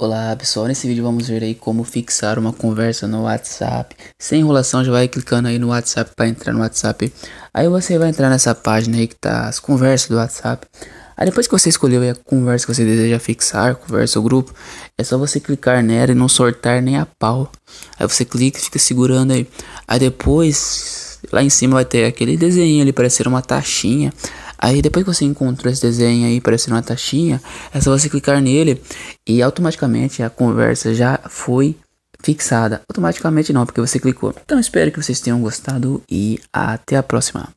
Olá pessoal, nesse vídeo vamos ver aí como fixar uma conversa no WhatsApp. Sem enrolação, já vai clicando aí no WhatsApp para entrar no WhatsApp. Aí você vai entrar nessa página aí que tá as conversas do WhatsApp. Aí depois que você escolheu a conversa que você deseja fixar, conversa ou grupo, é só você clicar nela e não sortar nem a pau. Aí você clica e fica segurando aí. Aí depois, lá em cima vai ter aquele desenho ali, parecer uma taxinha. Aí depois que você encontrou esse desenho aí parecendo uma taxinha, é só você clicar nele e automaticamente a conversa já foi fixada. Automaticamente não, porque você clicou. Então espero que vocês tenham gostado e até a próxima.